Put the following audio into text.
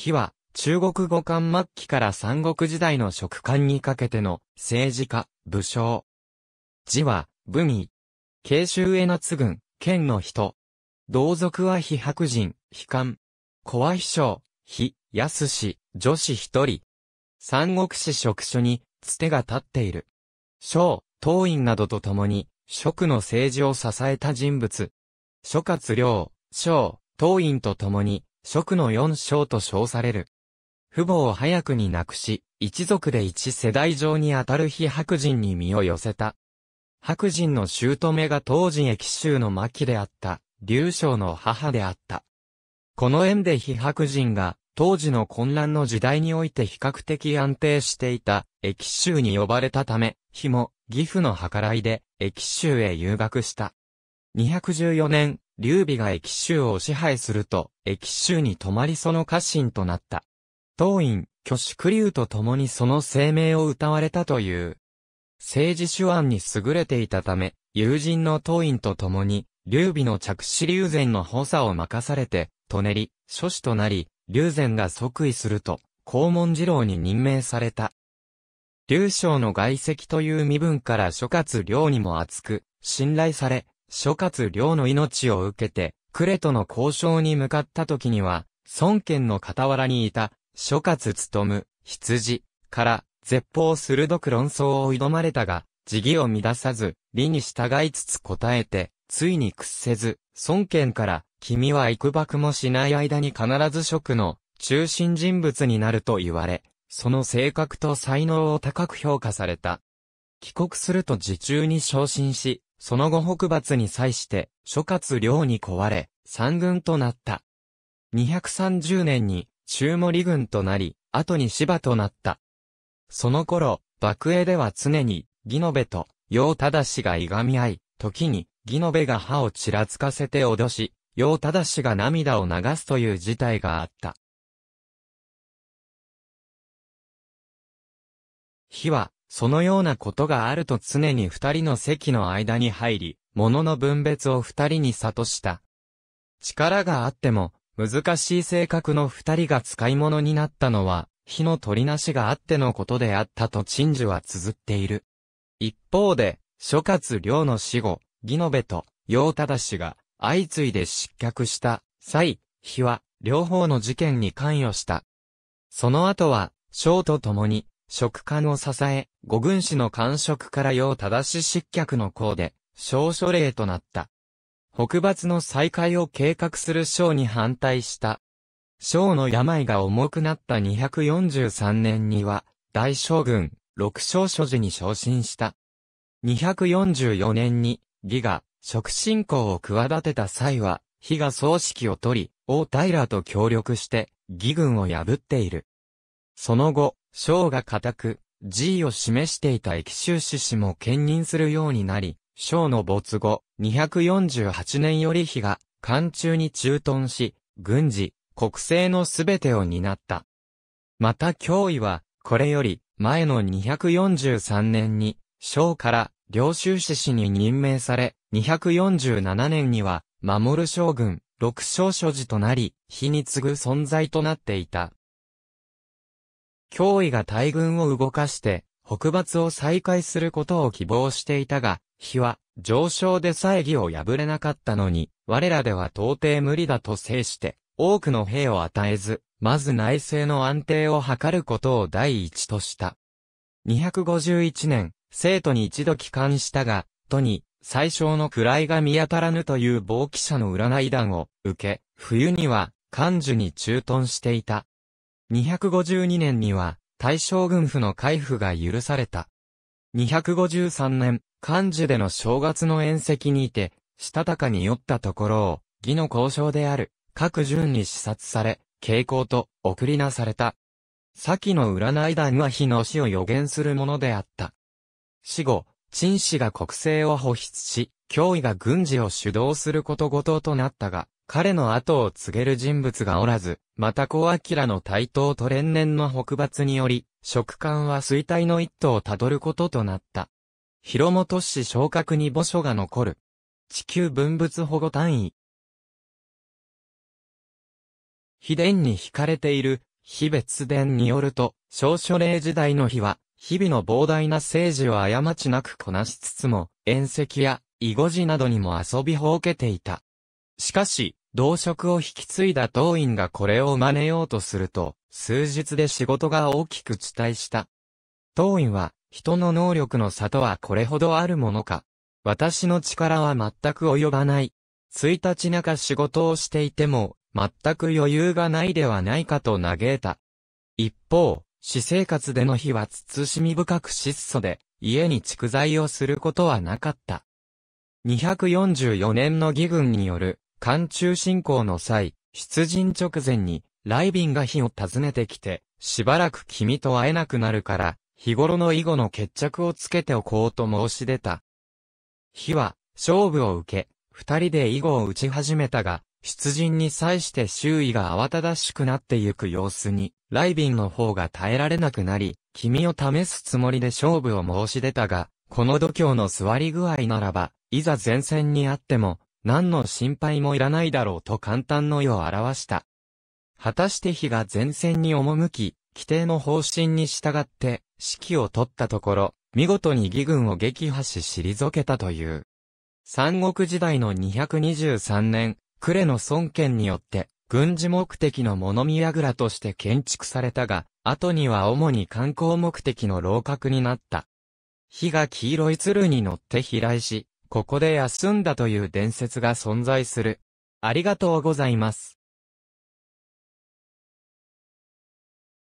火は、中国語漢末期から三国時代の食漢にかけての、政治家、武将。字は、文義。慶州江夏軍、県の人。同族は非白人、非漢。子は非将、非、安氏、女子一人。三国志職所に、つてが立っている。将、党員などと共に、職の政治を支えた人物。諸葛亮、将、党員と共に、食の四章と称される。父母を早くに亡くし、一族で一世代上にあたる非白人に身を寄せた。白人の姑が当時駅州の末期であった、劉将の母であった。この縁で非白人が、当時の混乱の時代において比較的安定していた、駅州に呼ばれたため、日も、義父の計らいで、駅州へ留学した。214年、劉備が駅州を支配すると、駅州に泊まりその家臣となった。当院、挙手竜と共にその声明を歌われたという。政治手腕に優れていたため、友人の当院と共に、劉備の着手劉禅の補佐を任されて、とねり、諸子となり、劉禅が即位すると、公文次郎に任命された。劉将の外籍という身分から諸葛亮にも厚く、信頼され、諸葛亮の命を受けて、呉との交渉に向かった時には、孫権の傍らにいた、諸葛勤、羊、から、絶望鋭く論争を挑まれたが、辞義を乱さず、理に従いつつ答えて、ついに屈せず、孫権から、君は幾幕もしない間に必ず職の中心人物になると言われ、その性格と才能を高く評価された。帰国すると時中に昇進し、その後北伐に際して、諸葛亮に壊れ、三軍となった。230年に、中森軍となり、後に芝となった。その頃、幕営では常に、義延と、陽忠がいがみ合い、時に、義延が歯をちらつかせて脅し、陽忠が涙を流すという事態があった。火は、そのようなことがあると常に二人の席の間に入り、物の分別を二人に悟した。力があっても、難しい性格の二人が使い物になったのは、火の取りなしがあってのことであったと陳樹は綴っている。一方で、諸葛亮の死後、義の部と、陽忠氏が、相次いで失脚した、際、火は、両方の事件に関与した。その後は、章と共に、食家の支え、五軍師の官職から用正し失脚の功で、小書令となった。北伐の再開を計画する章に反対した。章の病が重くなった243年には、大将軍、六将所持に昇進した。244年に、義が、食信仰を企てた際は、比が葬式を取り、大平と協力して、義軍を破っている。その後、章が固く、G を示していた駅州志士も兼任するようになり、章の没後、248年より日が、漢中に駐屯し、軍事、国政のすべてを担った。また脅威は、これより、前の243年に、章から領収志士に任命され、247年には、守る将軍、六将所持となり、日に次ぐ存在となっていた。脅威が大軍を動かして、北伐を再開することを希望していたが、日は、上昇で遮義を破れなかったのに、我らでは到底無理だと制して、多くの兵を与えず、まず内政の安定を図ることを第一とした。251年、生徒に一度帰還したが、都に、最小の位が見当たらぬという暴記者の占い団を受け、冬には、漢寿に駐屯していた。252年には、大将軍府の開府が許された。253年、漢字での正月の宴席にいて、したたかに酔ったところを、義の交渉である、各順に視察され、傾向と送りなされた。先の占い団は日の死を予言するものであった。死後、陳氏が国政を保筆し、脅威が軍事を主導することごととなったが、彼の後を告げる人物がおらず、また小明の台頭と連年の北伐により、食官は衰退の一途をたどることとなった。広本氏昇格に墓所が残る。地球文物保護単位。秘伝に惹かれている、秘別伝によると、小書令時代の日は、日々の膨大な政治を過ちなくこなしつつも、宴席や、囲碁寺などにも遊びほうけていた。しかし、同職を引き継いだ当院がこれを真似ようとすると、数日で仕事が大きく遅滞した。当院は、人の能力の差とはこれほどあるものか。私の力は全く及ばない。1日中仕事をしていても、全く余裕がないではないかと嘆いた。一方、私生活での日は慎み深く質素で、家に蓄財をすることはなかった。244年の義軍による艦中進行の際、出陣直前に、ライビンが火を訪ねてきて、しばらく君と会えなくなるから、日頃の囲碁の決着をつけておこうと申し出た。火は、勝負を受け、二人で囲碁を打ち始めたが、出陣に際して周囲が慌ただしくなってゆく様子に、ライビンの方が耐えられなくなり、君を試すつもりで勝負を申し出たが、この度胸の座り具合ならば、いざ前線にあっても、何の心配もいらないだろうと簡単の意を表した。果たして火が前線に赴き、規定の方針に従って指揮を取ったところ、見事に義軍を撃破し退けたという。三国時代の223年、呉の孫権によって、軍事目的の物見櫓として建築されたが、後には主に観光目的の楼閣になった。火が黄色い鶴に乗って飛来し、ここで休んだという伝説が存在する。ありがとうございます。